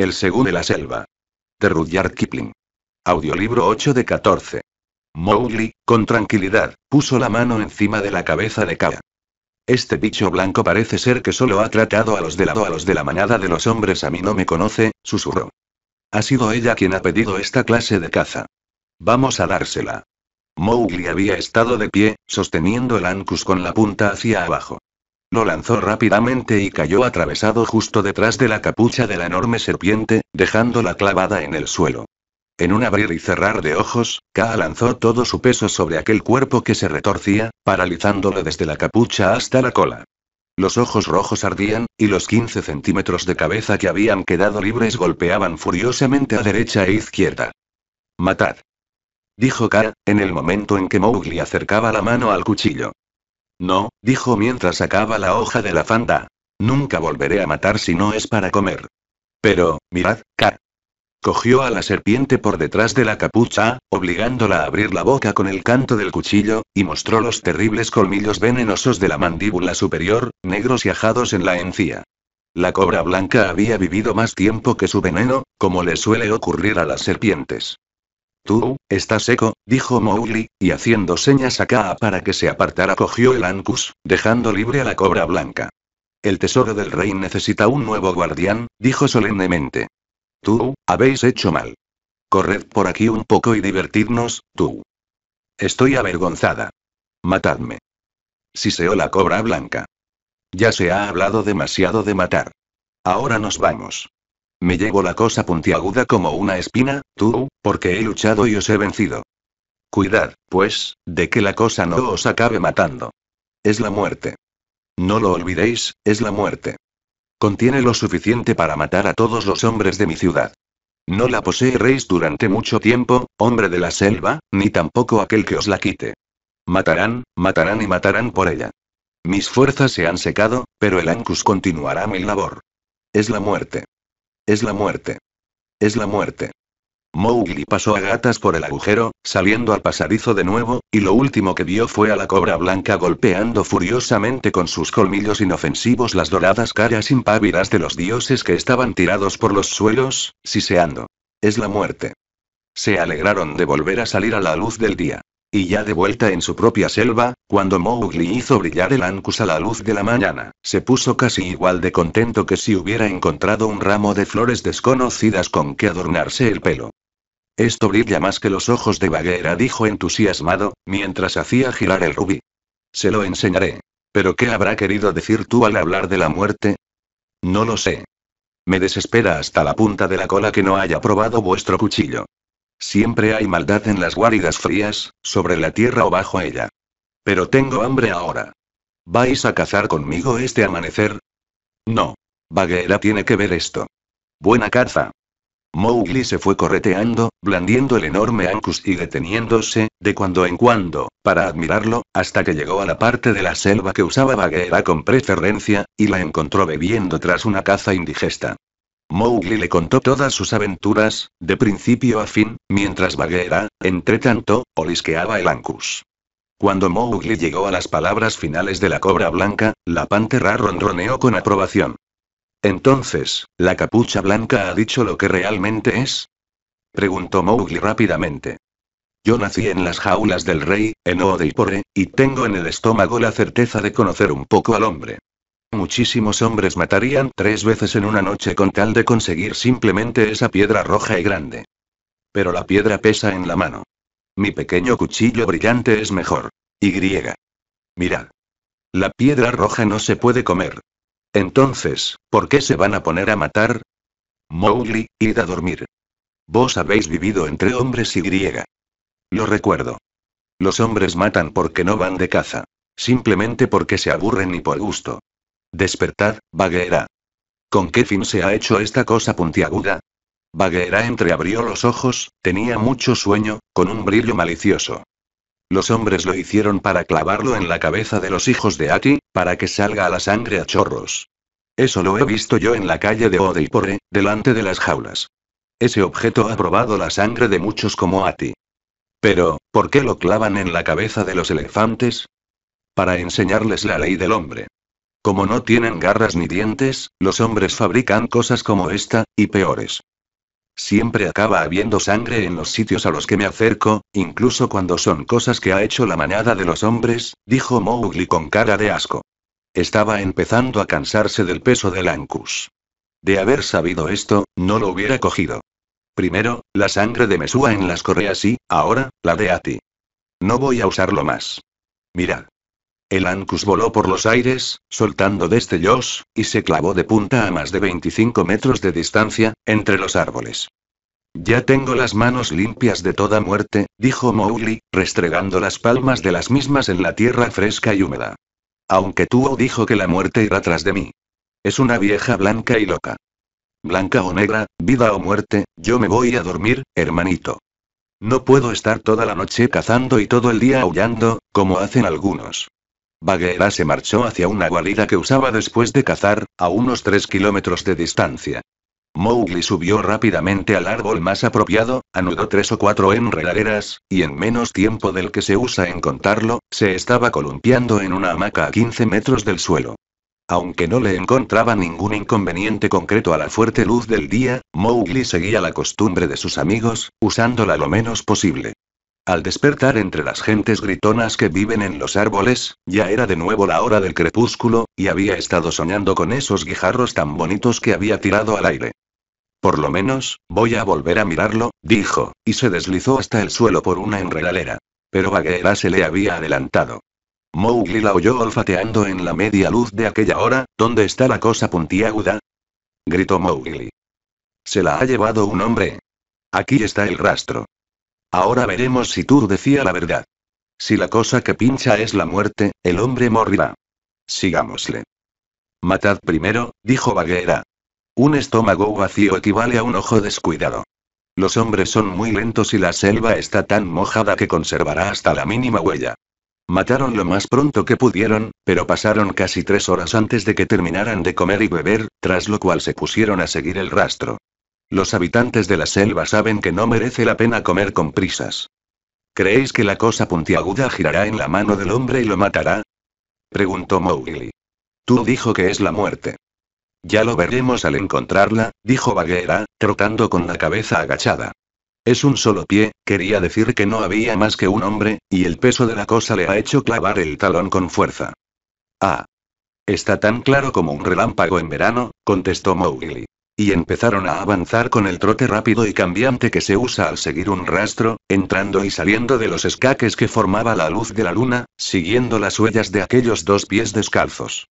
El Según de la Selva. De Rudyard Kipling. Audiolibro 8 de 14. Mowgli, con tranquilidad, puso la mano encima de la cabeza de Kaa. Este bicho blanco parece ser que solo ha tratado a los de lado a los de la manada de los hombres a mí no me conoce, susurró. Ha sido ella quien ha pedido esta clase de caza. Vamos a dársela. Mowgli había estado de pie, sosteniendo el ancus con la punta hacia abajo. Lo lanzó rápidamente y cayó atravesado justo detrás de la capucha de la enorme serpiente, dejándola clavada en el suelo. En un abrir y cerrar de ojos, Kaa lanzó todo su peso sobre aquel cuerpo que se retorcía, paralizándolo desde la capucha hasta la cola. Los ojos rojos ardían, y los 15 centímetros de cabeza que habían quedado libres golpeaban furiosamente a derecha e izquierda. Matad. Dijo Ka, en el momento en que Mowgli acercaba la mano al cuchillo. No, dijo mientras sacaba la hoja de la Fanda. Nunca volveré a matar si no es para comer. Pero, mirad, K. Cogió a la serpiente por detrás de la capucha, obligándola a abrir la boca con el canto del cuchillo, y mostró los terribles colmillos venenosos de la mandíbula superior, negros y ajados en la encía. La cobra blanca había vivido más tiempo que su veneno, como le suele ocurrir a las serpientes. Tú, estás seco, dijo Mowgli, y haciendo señas a Kaa para que se apartara cogió el Ancus, dejando libre a la cobra blanca. El tesoro del rey necesita un nuevo guardián, dijo solemnemente. Tú, habéis hecho mal. Corred por aquí un poco y divertidnos, tú. Estoy avergonzada. Matadme. Siseó la cobra blanca. Ya se ha hablado demasiado de matar. Ahora nos vamos. Me llevo la cosa puntiaguda como una espina, tú, porque he luchado y os he vencido. Cuidad, pues, de que la cosa no os acabe matando. Es la muerte. No lo olvidéis, es la muerte. Contiene lo suficiente para matar a todos los hombres de mi ciudad. No la poseeréis durante mucho tiempo, hombre de la selva, ni tampoco aquel que os la quite. Matarán, matarán y matarán por ella. Mis fuerzas se han secado, pero el Ancus continuará mi labor. Es la muerte. Es la muerte. Es la muerte. Mowgli pasó a gatas por el agujero, saliendo al pasadizo de nuevo, y lo último que vio fue a la cobra blanca golpeando furiosamente con sus colmillos inofensivos las doradas caras impávidas de los dioses que estaban tirados por los suelos, siseando. Es la muerte. Se alegraron de volver a salir a la luz del día. Y ya de vuelta en su propia selva, cuando Mowgli hizo brillar el Ancus a la luz de la mañana, se puso casi igual de contento que si hubiera encontrado un ramo de flores desconocidas con que adornarse el pelo. Esto brilla más que los ojos de Bagheera, dijo entusiasmado, mientras hacía girar el rubí. Se lo enseñaré. ¿Pero qué habrá querido decir tú al hablar de la muerte? No lo sé. Me desespera hasta la punta de la cola que no haya probado vuestro cuchillo. Siempre hay maldad en las guaridas frías, sobre la tierra o bajo ella. Pero tengo hambre ahora. ¿Vais a cazar conmigo este amanecer? No. Bagheera tiene que ver esto. Buena caza. Mowgli se fue correteando, blandiendo el enorme Ancus y deteniéndose, de cuando en cuando, para admirarlo, hasta que llegó a la parte de la selva que usaba Bagheera con preferencia, y la encontró bebiendo tras una caza indigesta. Mowgli le contó todas sus aventuras, de principio a fin, mientras Bagheera, entretanto, olisqueaba el Ancus. Cuando Mowgli llegó a las palabras finales de la cobra blanca, la pantera ronroneó con aprobación. Entonces, ¿la capucha blanca ha dicho lo que realmente es? preguntó Mowgli rápidamente. Yo nací en las jaulas del rey, en Odeipore, y tengo en el estómago la certeza de conocer un poco al hombre. Muchísimos hombres matarían tres veces en una noche con tal de conseguir simplemente esa piedra roja y grande. Pero la piedra pesa en la mano. Mi pequeño cuchillo brillante es mejor. Y. Mirad. La piedra roja no se puede comer. Entonces, ¿por qué se van a poner a matar? Mowgli, id a dormir. Vos habéis vivido entre hombres y griega. Lo recuerdo. Los hombres matan porque no van de caza. Simplemente porque se aburren y por gusto. Despertar, Bagheera. ¿Con qué fin se ha hecho esta cosa puntiaguda? Bagheera entreabrió los ojos, tenía mucho sueño, con un brillo malicioso. Los hombres lo hicieron para clavarlo en la cabeza de los hijos de Ati, para que salga a la sangre a chorros. Eso lo he visto yo en la calle de Odeipore, delante de las jaulas. Ese objeto ha probado la sangre de muchos como Ati. Pero, ¿por qué lo clavan en la cabeza de los elefantes? Para enseñarles la ley del hombre. Como no tienen garras ni dientes, los hombres fabrican cosas como esta, y peores. Siempre acaba habiendo sangre en los sitios a los que me acerco, incluso cuando son cosas que ha hecho la manada de los hombres, dijo Mowgli con cara de asco. Estaba empezando a cansarse del peso del Ancus. De haber sabido esto, no lo hubiera cogido. Primero, la sangre de Mesúa en las correas y, ahora, la de Ati. No voy a usarlo más. Mirad. El Ancus voló por los aires, soltando destellos, y se clavó de punta a más de 25 metros de distancia, entre los árboles. Ya tengo las manos limpias de toda muerte, dijo Mowgli, restregando las palmas de las mismas en la tierra fresca y húmeda. Aunque Tuo oh, dijo que la muerte irá tras de mí. Es una vieja blanca y loca. Blanca o negra, vida o muerte, yo me voy a dormir, hermanito. No puedo estar toda la noche cazando y todo el día aullando, como hacen algunos. Bagheera se marchó hacia una guarida que usaba después de cazar, a unos 3 kilómetros de distancia. Mowgli subió rápidamente al árbol más apropiado, anudó tres o cuatro enredaderas, y en menos tiempo del que se usa en contarlo, se estaba columpiando en una hamaca a 15 metros del suelo. Aunque no le encontraba ningún inconveniente concreto a la fuerte luz del día, Mowgli seguía la costumbre de sus amigos, usándola lo menos posible. Al despertar entre las gentes gritonas que viven en los árboles, ya era de nuevo la hora del crepúsculo, y había estado soñando con esos guijarros tan bonitos que había tirado al aire. Por lo menos, voy a volver a mirarlo, dijo, y se deslizó hasta el suelo por una enredalera. Pero Bagheera se le había adelantado. Mowgli la oyó olfateando en la media luz de aquella hora, ¿dónde está la cosa puntiaguda? gritó Mowgli. Se la ha llevado un hombre. Aquí está el rastro. Ahora veremos si Tur decía la verdad. Si la cosa que pincha es la muerte, el hombre morirá. Sigámosle. Matad primero, dijo Baguera. Un estómago vacío equivale a un ojo descuidado. Los hombres son muy lentos y la selva está tan mojada que conservará hasta la mínima huella. Mataron lo más pronto que pudieron, pero pasaron casi tres horas antes de que terminaran de comer y beber, tras lo cual se pusieron a seguir el rastro. Los habitantes de la selva saben que no merece la pena comer con prisas. ¿Creéis que la cosa puntiaguda girará en la mano del hombre y lo matará? preguntó Mowgli. Tú dijo que es la muerte. Ya lo veremos al encontrarla, dijo Bagheera, trotando con la cabeza agachada. Es un solo pie, quería decir que no había más que un hombre, y el peso de la cosa le ha hecho clavar el talón con fuerza. Ah. Está tan claro como un relámpago en verano, contestó Mowgli y empezaron a avanzar con el trote rápido y cambiante que se usa al seguir un rastro, entrando y saliendo de los escaques que formaba la luz de la luna, siguiendo las huellas de aquellos dos pies descalzos.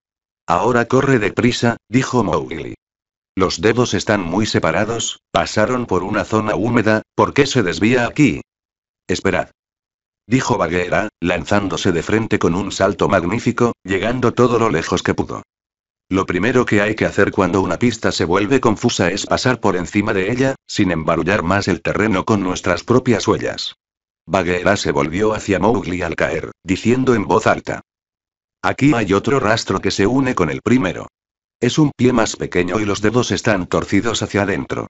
Ahora corre deprisa, dijo Mowgli. Los dedos están muy separados, pasaron por una zona húmeda, ¿por qué se desvía aquí? Esperad. Dijo Bagheera, lanzándose de frente con un salto magnífico, llegando todo lo lejos que pudo. Lo primero que hay que hacer cuando una pista se vuelve confusa es pasar por encima de ella, sin embarullar más el terreno con nuestras propias huellas. Bagheera se volvió hacia Mowgli al caer, diciendo en voz alta. Aquí hay otro rastro que se une con el primero. Es un pie más pequeño y los dedos están torcidos hacia adentro.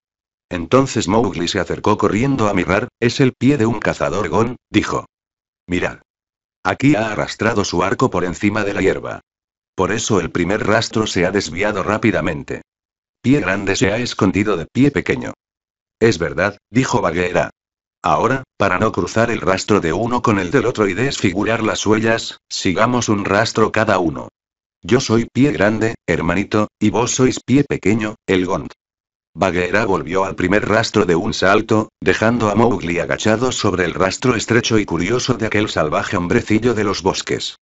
Entonces Mowgli se acercó corriendo a mirar, es el pie de un cazador gon, dijo. Mirad. Aquí ha arrastrado su arco por encima de la hierba. Por eso el primer rastro se ha desviado rápidamente. Pie grande se ha escondido de pie pequeño. Es verdad, dijo Baguera. Ahora, para no cruzar el rastro de uno con el del otro y desfigurar las huellas, sigamos un rastro cada uno. Yo soy pie grande, hermanito, y vos sois pie pequeño, el Gond. Baguera volvió al primer rastro de un salto, dejando a Mowgli agachado sobre el rastro estrecho y curioso de aquel salvaje hombrecillo de los bosques.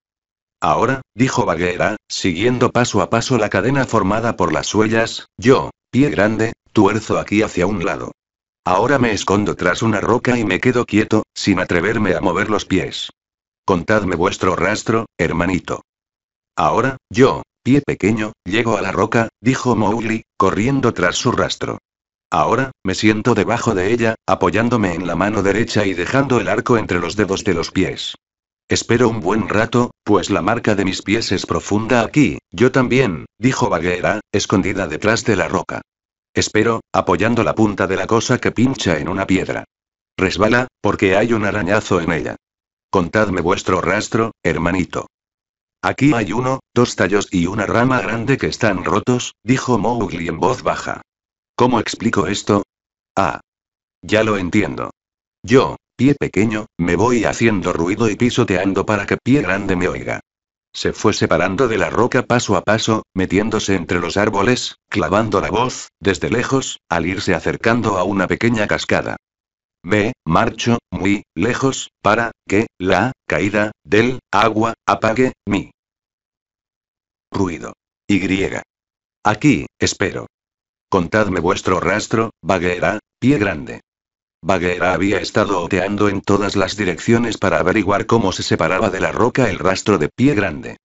Ahora, dijo Baguera, siguiendo paso a paso la cadena formada por las huellas, yo, pie grande, tuerzo aquí hacia un lado. Ahora me escondo tras una roca y me quedo quieto, sin atreverme a mover los pies. Contadme vuestro rastro, hermanito. Ahora, yo, pie pequeño, llego a la roca, dijo Mowgli, corriendo tras su rastro. Ahora, me siento debajo de ella, apoyándome en la mano derecha y dejando el arco entre los dedos de los pies. Espero un buen rato, pues la marca de mis pies es profunda aquí, yo también, dijo Baguera, escondida detrás de la roca. Espero, apoyando la punta de la cosa que pincha en una piedra. Resbala, porque hay un arañazo en ella. Contadme vuestro rastro, hermanito. Aquí hay uno, dos tallos y una rama grande que están rotos, dijo Mowgli en voz baja. ¿Cómo explico esto? Ah. Ya lo entiendo. Yo, Pie pequeño, me voy haciendo ruido y pisoteando para que pie grande me oiga. Se fue separando de la roca paso a paso, metiéndose entre los árboles, clavando la voz, desde lejos, al irse acercando a una pequeña cascada. Ve, marcho, muy, lejos, para, que, la, caída, del, agua, apague, mi. Ruido. Y. Aquí, espero. Contadme vuestro rastro, baguera, pie grande. Bagheera había estado oteando en todas las direcciones para averiguar cómo se separaba de la roca el rastro de pie grande.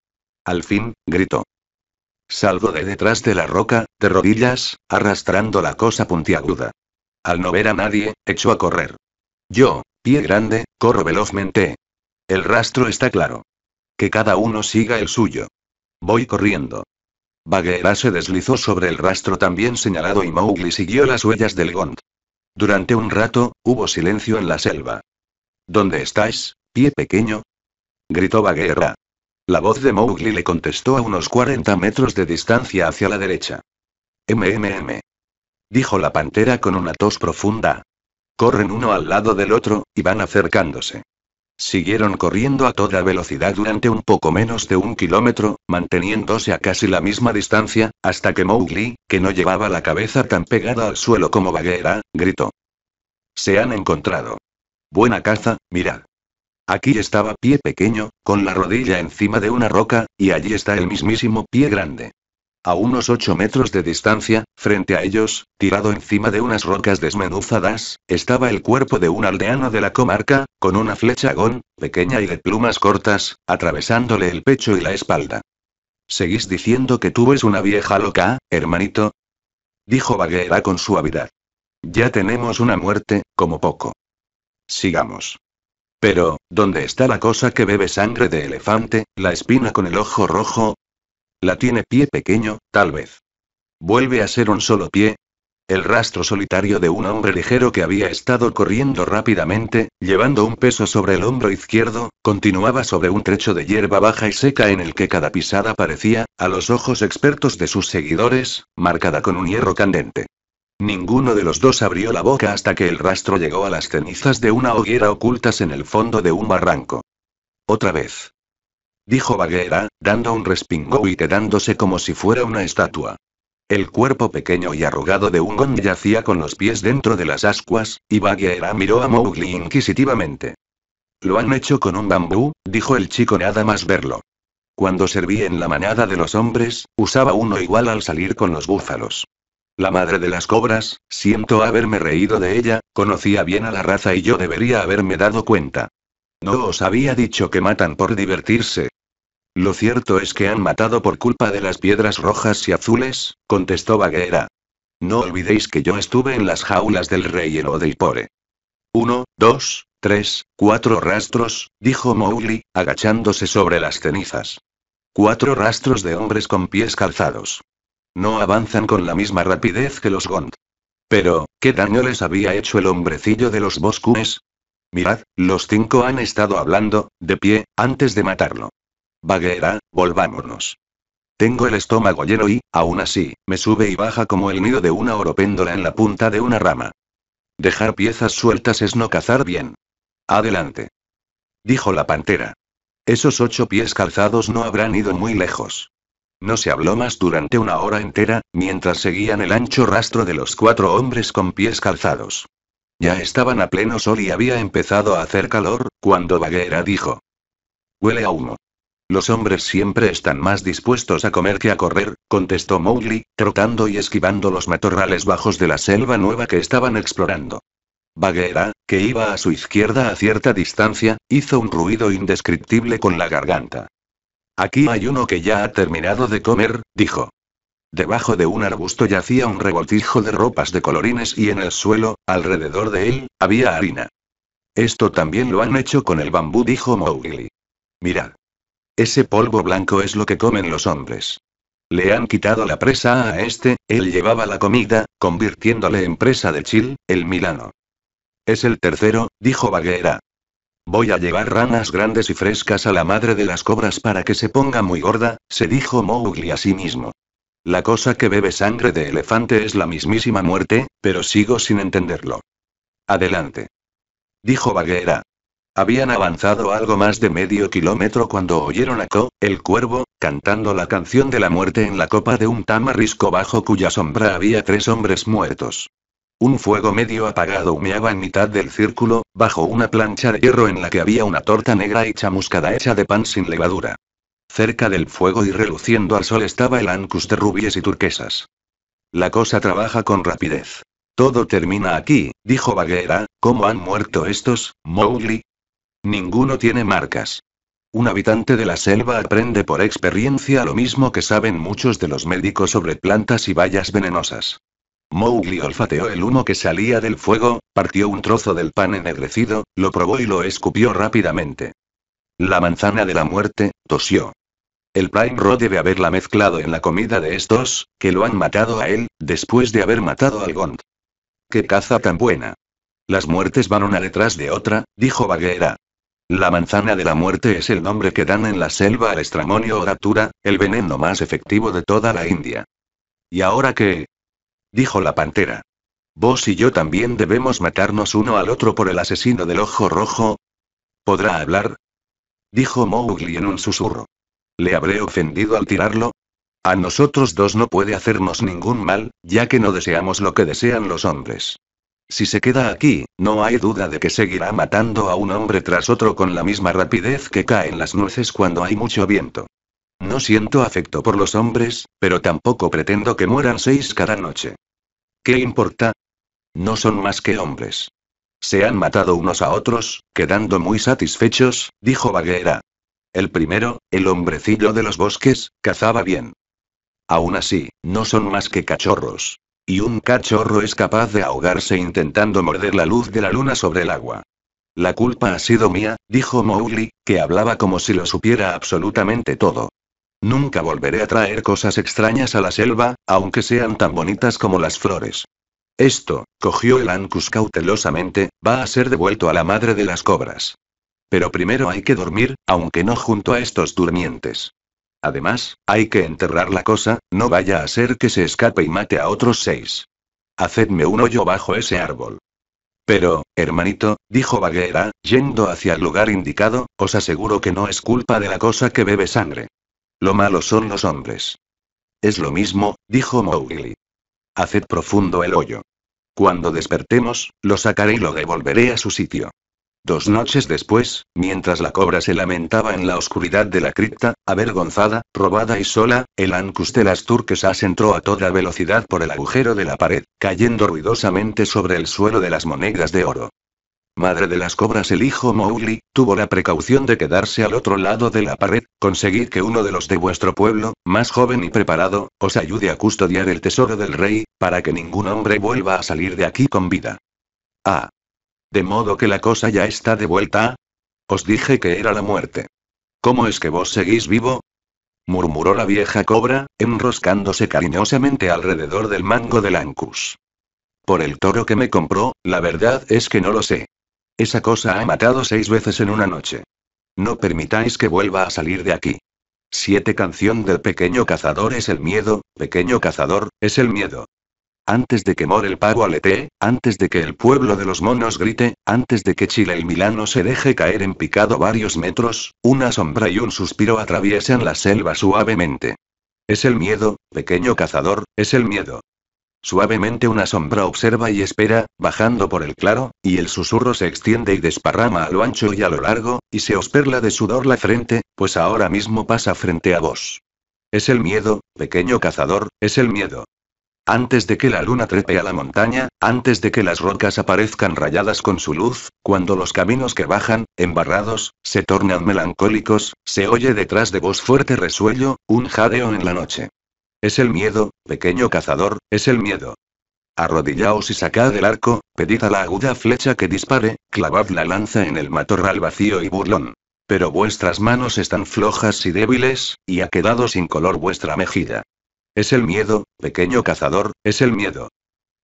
Al fin, gritó. Salgo de detrás de la roca, de rodillas, arrastrando la cosa puntiaguda. Al no ver a nadie, echó a correr. Yo, pie grande, corro velozmente. El rastro está claro. Que cada uno siga el suyo. Voy corriendo. Bagheera se deslizó sobre el rastro también señalado y Mowgli siguió las huellas del Gond. Durante un rato, hubo silencio en la selva. ¿Dónde estáis, pie pequeño? gritó Bagheera. La voz de Mowgli le contestó a unos 40 metros de distancia hacia la derecha. MMM. Dijo la pantera con una tos profunda. Corren uno al lado del otro, y van acercándose. Siguieron corriendo a toda velocidad durante un poco menos de un kilómetro, manteniéndose a casi la misma distancia, hasta que Mowgli, que no llevaba la cabeza tan pegada al suelo como Bagheera, gritó. Se han encontrado. Buena caza, mirad. Aquí estaba pie pequeño, con la rodilla encima de una roca, y allí está el mismísimo pie grande. A unos ocho metros de distancia, frente a ellos, tirado encima de unas rocas desmenuzadas, estaba el cuerpo de un aldeano de la comarca, con una flecha gón, pequeña y de plumas cortas, atravesándole el pecho y la espalda. ¿Seguís diciendo que tú eres una vieja loca, hermanito? Dijo Baguera con suavidad. Ya tenemos una muerte, como poco. Sigamos. Pero, ¿dónde está la cosa que bebe sangre de elefante, la espina con el ojo rojo? La tiene pie pequeño, tal vez. Vuelve a ser un solo pie, el rastro solitario de un hombre ligero que había estado corriendo rápidamente, llevando un peso sobre el hombro izquierdo, continuaba sobre un trecho de hierba baja y seca en el que cada pisada parecía, a los ojos expertos de sus seguidores, marcada con un hierro candente. Ninguno de los dos abrió la boca hasta que el rastro llegó a las cenizas de una hoguera ocultas en el fondo de un barranco. Otra vez dijo Baguera, dando un respingo y quedándose como si fuera una estatua. El cuerpo pequeño y arrugado de Ungon yacía con los pies dentro de las ascuas, y Bagheera miró a Mowgli inquisitivamente. Lo han hecho con un bambú, dijo el chico nada más verlo. Cuando serví en la manada de los hombres, usaba uno igual al salir con los búfalos. La madre de las cobras, siento haberme reído de ella, conocía bien a la raza y yo debería haberme dado cuenta. No os había dicho que matan por divertirse, lo cierto es que han matado por culpa de las piedras rojas y azules, contestó Baguera. No olvidéis que yo estuve en las jaulas del rey en Odeipore. Uno, dos, tres, cuatro rastros, dijo Mowgli, agachándose sobre las cenizas. Cuatro rastros de hombres con pies calzados. No avanzan con la misma rapidez que los Gond. Pero, ¿qué daño les había hecho el hombrecillo de los bosques. Mirad, los cinco han estado hablando, de pie, antes de matarlo. Baguera, volvámonos. Tengo el estómago lleno y, aún así, me sube y baja como el nido de una oropéndola en la punta de una rama. Dejar piezas sueltas es no cazar bien. Adelante. Dijo la pantera. Esos ocho pies calzados no habrán ido muy lejos. No se habló más durante una hora entera, mientras seguían el ancho rastro de los cuatro hombres con pies calzados. Ya estaban a pleno sol y había empezado a hacer calor, cuando Baguera dijo. Huele a humo. Los hombres siempre están más dispuestos a comer que a correr, contestó Mowgli, trotando y esquivando los matorrales bajos de la selva nueva que estaban explorando. Bagheera, que iba a su izquierda a cierta distancia, hizo un ruido indescriptible con la garganta. Aquí hay uno que ya ha terminado de comer, dijo. Debajo de un arbusto yacía un revoltijo de ropas de colorines y en el suelo, alrededor de él, había harina. Esto también lo han hecho con el bambú, dijo Mowgli. Mirad. Ese polvo blanco es lo que comen los hombres. Le han quitado la presa a este, él llevaba la comida, convirtiéndole en presa de Chil, el Milano. Es el tercero, dijo Baguera. Voy a llevar ranas grandes y frescas a la madre de las cobras para que se ponga muy gorda, se dijo Mowgli a sí mismo. La cosa que bebe sangre de elefante es la mismísima muerte, pero sigo sin entenderlo. Adelante. Dijo Baguera. Habían avanzado algo más de medio kilómetro cuando oyeron a Co, el cuervo, cantando la canción de la muerte en la copa de un tamarisco bajo cuya sombra había tres hombres muertos. Un fuego medio apagado humeaba en mitad del círculo, bajo una plancha de hierro en la que había una torta negra y chamuscada hecha de pan sin levadura. Cerca del fuego y reluciendo al sol estaba el ancus de rubias y turquesas. La cosa trabaja con rapidez. Todo termina aquí, dijo Baguera. ¿Cómo han muerto estos, Mowgli? Ninguno tiene marcas. Un habitante de la selva aprende por experiencia lo mismo que saben muchos de los médicos sobre plantas y bayas venenosas. Mowgli olfateó el humo que salía del fuego, partió un trozo del pan ennegrecido, lo probó y lo escupió rápidamente. La manzana de la muerte, tosió. El Rod debe haberla mezclado en la comida de estos, que lo han matado a él, después de haber matado al Gond. ¡Qué caza tan buena! Las muertes van una detrás de otra, dijo Baguera. La manzana de la muerte es el nombre que dan en la selva al estramonio oratura, el veneno más efectivo de toda la India. ¿Y ahora qué? dijo la pantera. ¿Vos y yo también debemos matarnos uno al otro por el asesino del ojo rojo? ¿Podrá hablar? dijo Mowgli en un susurro. ¿Le habré ofendido al tirarlo? A nosotros dos no puede hacernos ningún mal, ya que no deseamos lo que desean los hombres. Si se queda aquí, no hay duda de que seguirá matando a un hombre tras otro con la misma rapidez que caen las nueces cuando hay mucho viento. No siento afecto por los hombres, pero tampoco pretendo que mueran seis cada noche. ¿Qué importa? No son más que hombres. Se han matado unos a otros, quedando muy satisfechos, dijo Baguera. El primero, el hombrecillo de los bosques, cazaba bien. Aún así, no son más que cachorros. Y un cachorro es capaz de ahogarse intentando morder la luz de la luna sobre el agua. La culpa ha sido mía, dijo Mowgli, que hablaba como si lo supiera absolutamente todo. Nunca volveré a traer cosas extrañas a la selva, aunque sean tan bonitas como las flores. Esto, cogió el Ancus cautelosamente, va a ser devuelto a la madre de las cobras. Pero primero hay que dormir, aunque no junto a estos durmientes. Además, hay que enterrar la cosa, no vaya a ser que se escape y mate a otros seis. Hacedme un hoyo bajo ese árbol. Pero, hermanito, dijo Baguera, yendo hacia el lugar indicado, os aseguro que no es culpa de la cosa que bebe sangre. Lo malo son los hombres. Es lo mismo, dijo Mowgli. Haced profundo el hoyo. Cuando despertemos, lo sacaré y lo devolveré a su sitio. Dos noches después, mientras la cobra se lamentaba en la oscuridad de la cripta, avergonzada, robada y sola, el Ancus de las turquesas entró a toda velocidad por el agujero de la pared, cayendo ruidosamente sobre el suelo de las monedas de oro. Madre de las cobras, el hijo Mowgli, tuvo la precaución de quedarse al otro lado de la pared, conseguir que uno de los de vuestro pueblo, más joven y preparado, os ayude a custodiar el tesoro del rey, para que ningún hombre vuelva a salir de aquí con vida. Ah, de modo que la cosa ya está de vuelta. Os dije que era la muerte. ¿Cómo es que vos seguís vivo? murmuró la vieja cobra, enroscándose cariñosamente alrededor del mango del Ancus. Por el toro que me compró, la verdad es que no lo sé. Esa cosa ha matado seis veces en una noche. No permitáis que vuelva a salir de aquí. Siete Canción del pequeño cazador es el miedo, pequeño cazador, es el miedo. Antes de que more el pavo aletee, antes de que el pueblo de los monos grite, antes de que Chile el Milano se deje caer en picado varios metros, una sombra y un suspiro atraviesan la selva suavemente. Es el miedo, pequeño cazador, es el miedo. Suavemente una sombra observa y espera, bajando por el claro, y el susurro se extiende y desparrama a lo ancho y a lo largo, y se os perla de sudor la frente, pues ahora mismo pasa frente a vos. Es el miedo, pequeño cazador, es el miedo. Antes de que la luna trepe a la montaña, antes de que las rocas aparezcan rayadas con su luz, cuando los caminos que bajan, embarrados, se tornan melancólicos, se oye detrás de vos fuerte resuello, un jadeo en la noche. Es el miedo, pequeño cazador, es el miedo. Arrodillaos y sacad el arco, pedid a la aguda flecha que dispare, clavad la lanza en el matorral vacío y burlón. Pero vuestras manos están flojas y débiles, y ha quedado sin color vuestra mejilla. Es el miedo, pequeño cazador, es el miedo.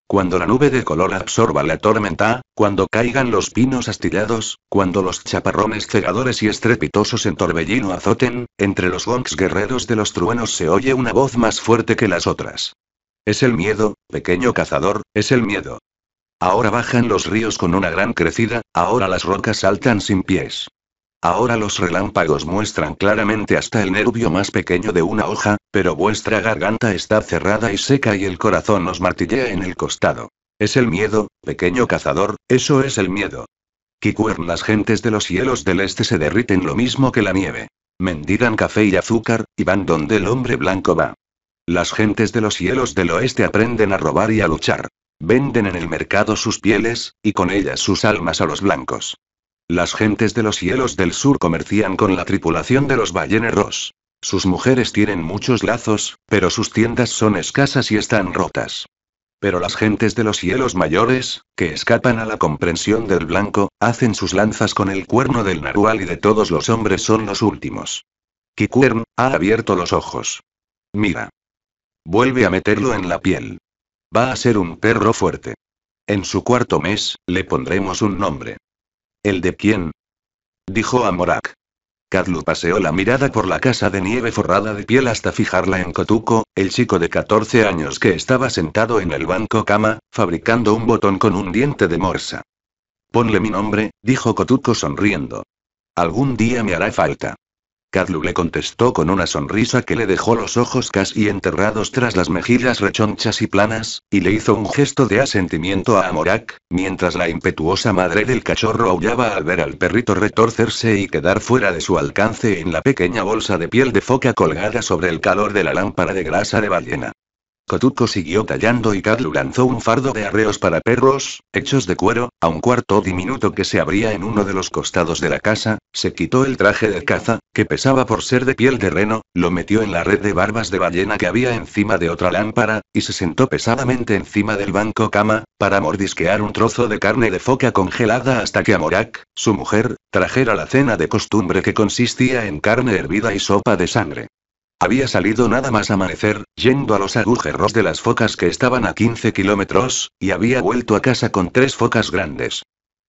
Cuando la nube de color absorba la tormenta, cuando caigan los pinos astillados, cuando los chaparrones cegadores y estrepitosos en torbellino azoten, entre los gongs guerreros de los truenos se oye una voz más fuerte que las otras. Es el miedo, pequeño cazador, es el miedo. Ahora bajan los ríos con una gran crecida, ahora las rocas saltan sin pies. Ahora los relámpagos muestran claramente hasta el nervio más pequeño de una hoja, pero vuestra garganta está cerrada y seca y el corazón os martillea en el costado. Es el miedo, pequeño cazador, eso es el miedo. Kikuern las gentes de los cielos del este se derriten lo mismo que la nieve. Mendigan café y azúcar, y van donde el hombre blanco va. Las gentes de los cielos del oeste aprenden a robar y a luchar. Venden en el mercado sus pieles, y con ellas sus almas a los blancos. Las gentes de los cielos del sur comercian con la tripulación de los balleneros. Sus mujeres tienen muchos lazos, pero sus tiendas son escasas y están rotas. Pero las gentes de los cielos mayores, que escapan a la comprensión del blanco, hacen sus lanzas con el cuerno del narual y de todos los hombres son los últimos. Kikuern, ha abierto los ojos. Mira. Vuelve a meterlo en la piel. Va a ser un perro fuerte. En su cuarto mes, le pondremos un nombre. ¿El de quién? Dijo Amorak. Morak. paseó la mirada por la casa de nieve forrada de piel hasta fijarla en Kotuko, el chico de 14 años que estaba sentado en el banco cama, fabricando un botón con un diente de morsa. Ponle mi nombre, dijo Kotuko sonriendo. Algún día me hará falta. Cadlu le contestó con una sonrisa que le dejó los ojos casi enterrados tras las mejillas rechonchas y planas, y le hizo un gesto de asentimiento a Amorak, mientras la impetuosa madre del cachorro aullaba al ver al perrito retorcerse y quedar fuera de su alcance en la pequeña bolsa de piel de foca colgada sobre el calor de la lámpara de grasa de ballena. Kotuko siguió tallando y Katlu lanzó un fardo de arreos para perros, hechos de cuero, a un cuarto diminuto que se abría en uno de los costados de la casa, se quitó el traje de caza, que pesaba por ser de piel de reno, lo metió en la red de barbas de ballena que había encima de otra lámpara, y se sentó pesadamente encima del banco cama, para mordisquear un trozo de carne de foca congelada hasta que Amorak, su mujer, trajera la cena de costumbre que consistía en carne hervida y sopa de sangre. Había salido nada más amanecer, yendo a los agujeros de las focas que estaban a 15 kilómetros, y había vuelto a casa con tres focas grandes.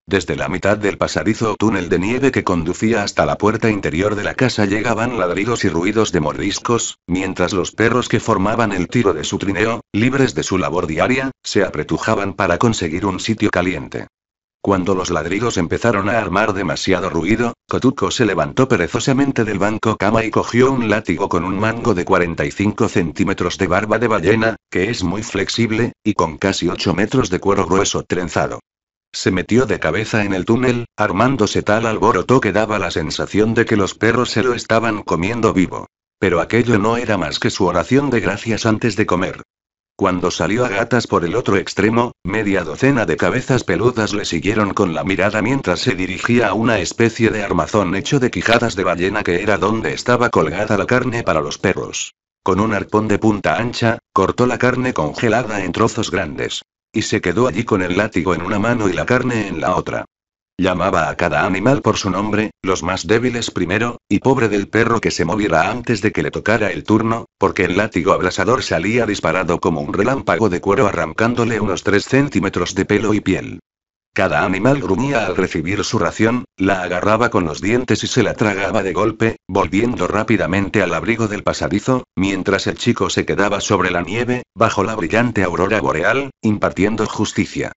Desde la mitad del pasadizo o túnel de nieve que conducía hasta la puerta interior de la casa llegaban ladridos y ruidos de mordiscos, mientras los perros que formaban el tiro de su trineo, libres de su labor diaria, se apretujaban para conseguir un sitio caliente. Cuando los ladridos empezaron a armar demasiado ruido, Kotuko se levantó perezosamente del banco cama y cogió un látigo con un mango de 45 centímetros de barba de ballena, que es muy flexible, y con casi 8 metros de cuero grueso trenzado. Se metió de cabeza en el túnel, armándose tal alboroto que daba la sensación de que los perros se lo estaban comiendo vivo. Pero aquello no era más que su oración de gracias antes de comer. Cuando salió a gatas por el otro extremo, media docena de cabezas peludas le siguieron con la mirada mientras se dirigía a una especie de armazón hecho de quijadas de ballena que era donde estaba colgada la carne para los perros. Con un arpón de punta ancha, cortó la carne congelada en trozos grandes. Y se quedó allí con el látigo en una mano y la carne en la otra. Llamaba a cada animal por su nombre, los más débiles primero, y pobre del perro que se moviera antes de que le tocara el turno, porque el látigo abrasador salía disparado como un relámpago de cuero arrancándole unos 3 centímetros de pelo y piel. Cada animal gruñía al recibir su ración, la agarraba con los dientes y se la tragaba de golpe, volviendo rápidamente al abrigo del pasadizo, mientras el chico se quedaba sobre la nieve, bajo la brillante aurora boreal, impartiendo justicia.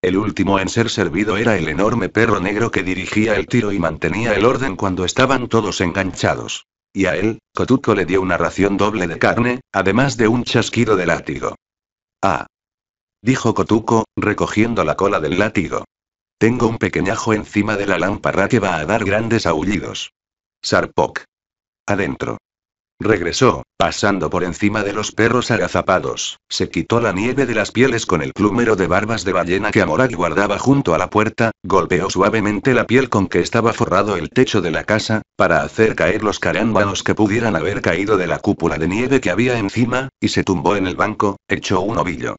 El último en ser servido era el enorme perro negro que dirigía el tiro y mantenía el orden cuando estaban todos enganchados. Y a él, Kotuko le dio una ración doble de carne, además de un chasquido de látigo. Ah. Dijo Kotuko, recogiendo la cola del látigo. Tengo un pequeñajo encima de la lámpara que va a dar grandes aullidos. Sarpok. Adentro. Regresó, pasando por encima de los perros agazapados, se quitó la nieve de las pieles con el plumero de barbas de ballena que Amorak guardaba junto a la puerta, golpeó suavemente la piel con que estaba forrado el techo de la casa, para hacer caer los carámbanos que pudieran haber caído de la cúpula de nieve que había encima, y se tumbó en el banco, echó un ovillo.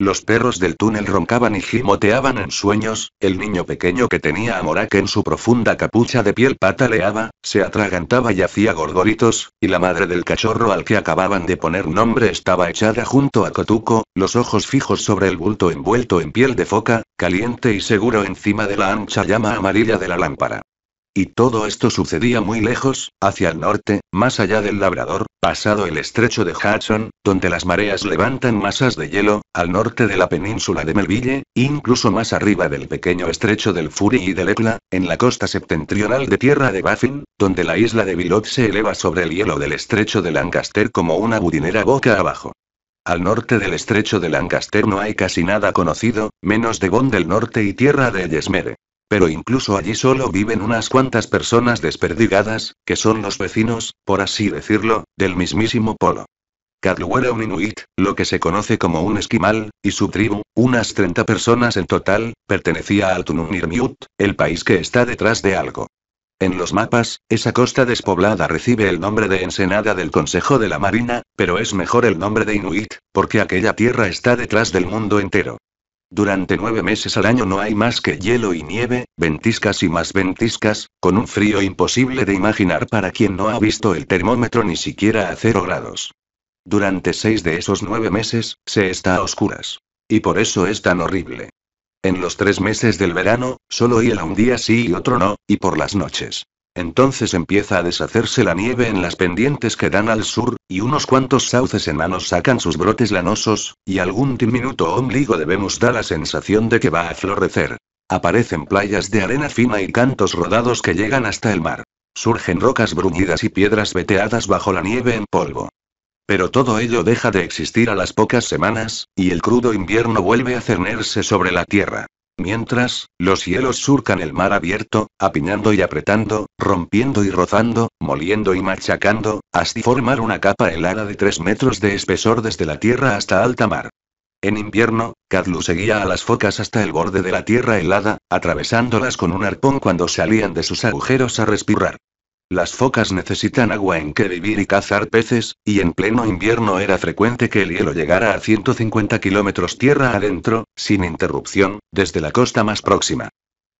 Los perros del túnel roncaban y gimoteaban en sueños, el niño pequeño que tenía a Morak en su profunda capucha de piel pataleaba, se atragantaba y hacía gorgoritos, y la madre del cachorro al que acababan de poner nombre estaba echada junto a Kotuko, los ojos fijos sobre el bulto envuelto en piel de foca, caliente y seguro encima de la ancha llama amarilla de la lámpara. Y todo esto sucedía muy lejos, hacia el norte, más allá del Labrador, pasado el estrecho de Hudson, donde las mareas levantan masas de hielo, al norte de la península de Melville, incluso más arriba del pequeño estrecho del Fury y del Ecla, en la costa septentrional de tierra de Baffin, donde la isla de Bilot se eleva sobre el hielo del estrecho de Lancaster como una budinera boca abajo. Al norte del estrecho de Lancaster no hay casi nada conocido, menos de Bond del Norte y tierra de Ellesmere. Pero incluso allí solo viven unas cuantas personas desperdigadas, que son los vecinos, por así decirlo, del mismísimo polo. Cadlu era un inuit, lo que se conoce como un esquimal, y su tribu, unas 30 personas en total, pertenecía al Tununirmiut, el país que está detrás de algo. En los mapas, esa costa despoblada recibe el nombre de Ensenada del Consejo de la Marina, pero es mejor el nombre de Inuit, porque aquella tierra está detrás del mundo entero. Durante nueve meses al año no hay más que hielo y nieve, ventiscas y más ventiscas, con un frío imposible de imaginar para quien no ha visto el termómetro ni siquiera a cero grados. Durante seis de esos nueve meses, se está a oscuras. Y por eso es tan horrible. En los tres meses del verano, solo hiela un día sí y otro no, y por las noches, entonces empieza a deshacerse la nieve en las pendientes que dan al sur, y unos cuantos sauces enanos sacan sus brotes lanosos, y algún diminuto ombligo de Venus da la sensación de que va a florecer. Aparecen playas de arena fina y cantos rodados que llegan hasta el mar. Surgen rocas bruñidas y piedras veteadas bajo la nieve en polvo. Pero todo ello deja de existir a las pocas semanas, y el crudo invierno vuelve a cernerse sobre la tierra. Mientras, los hielos surcan el mar abierto, apiñando y apretando, rompiendo y rozando, moliendo y machacando, hasta formar una capa helada de 3 metros de espesor desde la tierra hasta alta mar. En invierno, Cadlu seguía a las focas hasta el borde de la tierra helada, atravesándolas con un arpón cuando salían de sus agujeros a respirar. Las focas necesitan agua en que vivir y cazar peces, y en pleno invierno era frecuente que el hielo llegara a 150 kilómetros tierra adentro, sin interrupción, desde la costa más próxima.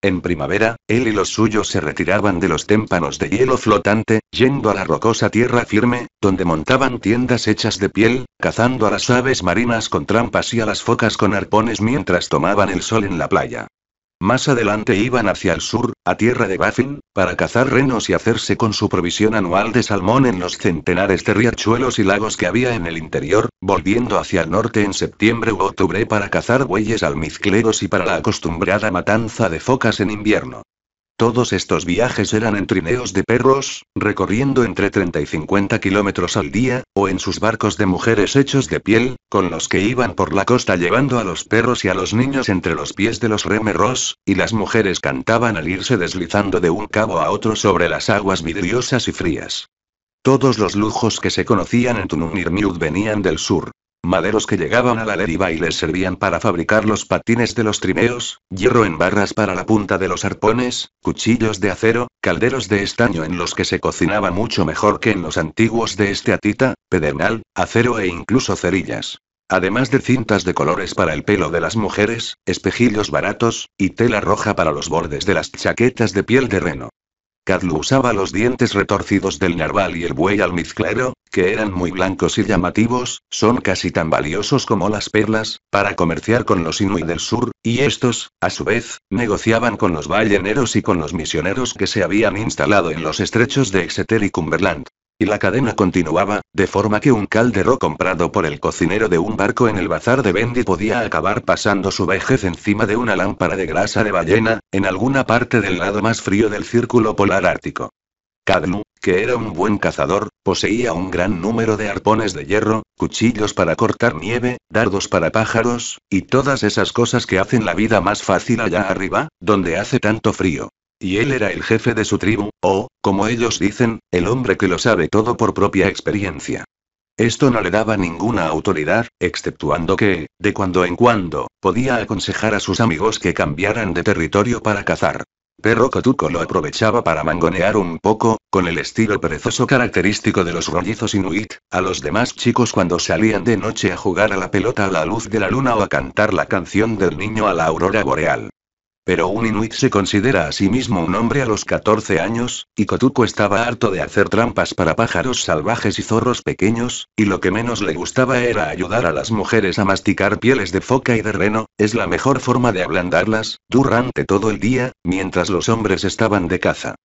En primavera, él y los suyos se retiraban de los témpanos de hielo flotante, yendo a la rocosa tierra firme, donde montaban tiendas hechas de piel, cazando a las aves marinas con trampas y a las focas con arpones mientras tomaban el sol en la playa. Más adelante iban hacia el sur, a tierra de Baffin, para cazar renos y hacerse con su provisión anual de salmón en los centenares de riachuelos y lagos que había en el interior, volviendo hacia el norte en septiembre u octubre para cazar bueyes almizcleros y para la acostumbrada matanza de focas en invierno. Todos estos viajes eran en trineos de perros, recorriendo entre 30 y 50 kilómetros al día, o en sus barcos de mujeres hechos de piel, con los que iban por la costa llevando a los perros y a los niños entre los pies de los remeros, y las mujeres cantaban al irse deslizando de un cabo a otro sobre las aguas vidriosas y frías. Todos los lujos que se conocían en Tununirmiud venían del sur maderos que llegaban a la deriva y les servían para fabricar los patines de los trineos, hierro en barras para la punta de los arpones, cuchillos de acero, calderos de estaño en los que se cocinaba mucho mejor que en los antiguos de esteatita, pedernal, acero e incluso cerillas. Además de cintas de colores para el pelo de las mujeres, espejillos baratos, y tela roja para los bordes de las chaquetas de piel de reno. Carlo usaba los dientes retorcidos del narval y el buey almizclero, que eran muy blancos y llamativos, son casi tan valiosos como las perlas, para comerciar con los inuit del sur, y estos, a su vez, negociaban con los balleneros y con los misioneros que se habían instalado en los estrechos de Exeter y Cumberland. Y la cadena continuaba, de forma que un caldero comprado por el cocinero de un barco en el bazar de Bendy podía acabar pasando su vejez encima de una lámpara de grasa de ballena, en alguna parte del lado más frío del círculo polar ártico. Cadlu, que era un buen cazador, poseía un gran número de arpones de hierro, cuchillos para cortar nieve, dardos para pájaros, y todas esas cosas que hacen la vida más fácil allá arriba, donde hace tanto frío. Y él era el jefe de su tribu, o, como ellos dicen, el hombre que lo sabe todo por propia experiencia. Esto no le daba ninguna autoridad, exceptuando que, de cuando en cuando, podía aconsejar a sus amigos que cambiaran de territorio para cazar. Pero Cotuco lo aprovechaba para mangonear un poco, con el estilo perezoso característico de los rollizos inuit, a los demás chicos cuando salían de noche a jugar a la pelota a la luz de la luna o a cantar la canción del niño a la aurora boreal. Pero un inuit se considera a sí mismo un hombre a los 14 años, y Kotuko estaba harto de hacer trampas para pájaros salvajes y zorros pequeños, y lo que menos le gustaba era ayudar a las mujeres a masticar pieles de foca y de reno, es la mejor forma de ablandarlas, durante todo el día, mientras los hombres estaban de caza.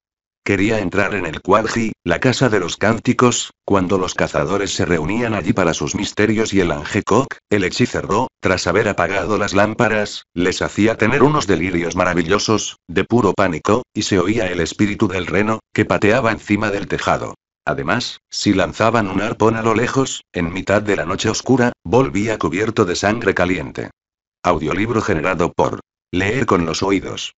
Quería entrar en el Cuadji, la casa de los cánticos, cuando los cazadores se reunían allí para sus misterios y el Angekok, el hechicero, tras haber apagado las lámparas, les hacía tener unos delirios maravillosos, de puro pánico, y se oía el espíritu del reno, que pateaba encima del tejado. Además, si lanzaban un arpón a lo lejos, en mitad de la noche oscura, volvía cubierto de sangre caliente. Audiolibro generado por Leer con los oídos.